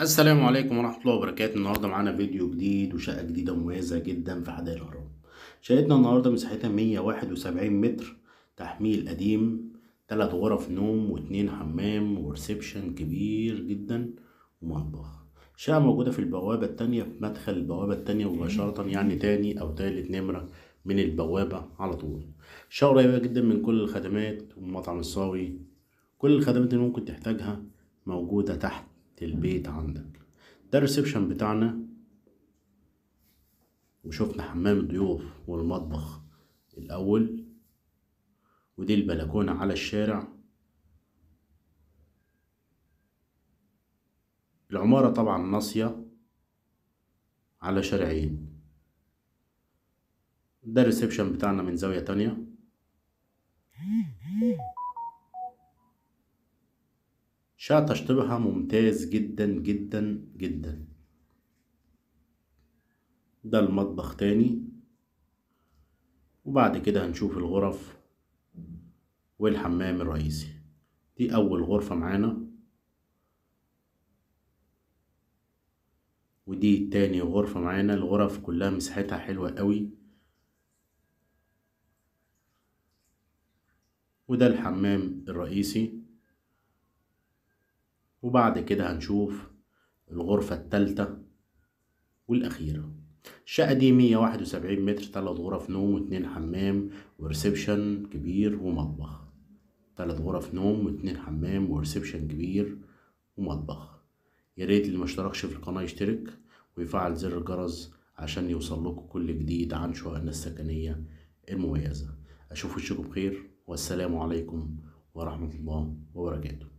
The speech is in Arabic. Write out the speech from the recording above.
السلام عليكم ورحمة الله وبركاته النهاردة معانا فيديو جديد وشقة جديدة مميزة جدا في حدائق الأهرام شقتنا النهاردة مساحتها 171 متر تحميل قديم تلات غرف نوم واتنين حمام وريسبشن كبير جدا ومطبخ شقة موجودة في البوابة التانية في مدخل البوابة التانية مباشرة يعني تاني أو تالت نمرة من البوابة على طول شقة قريبة جدا من كل الخدمات ومطعم الصاوي كل الخدمات اللي ممكن تحتاجها موجودة تحت للبيت عندك ده الريسبشن بتاعنا وشفنا حمام الضيوف والمطبخ الأول ودي البلكونة على الشارع العمارة طبعا ناصية على شارعين ده الريسبشن بتاعنا من زاوية تانية شاطش طبها ممتاز جدا جدا جدا ده المطبخ تاني وبعد كده هنشوف الغرف والحمام الرئيسي دي أول غرفة معانا ودي تاني غرفة معانا الغرف كلها مساحتها حلوة قوي وده الحمام الرئيسي وبعد كده هنشوف الغرفة التالتة والأخيرة الشقة دي 171 متر تلات غرف نوم واتنين حمام وريسبشن كبير ومطبخ تلات غرف نوم واتنين حمام وريسبشن كبير ومطبخ ياريت اللي مشتركش في القناة يشترك ويفعل زر الجرس عشان يوصل لكم كل جديد عن شققنا السكنية المميزة أشوف أشوفكم بخير والسلام عليكم ورحمة الله وبركاته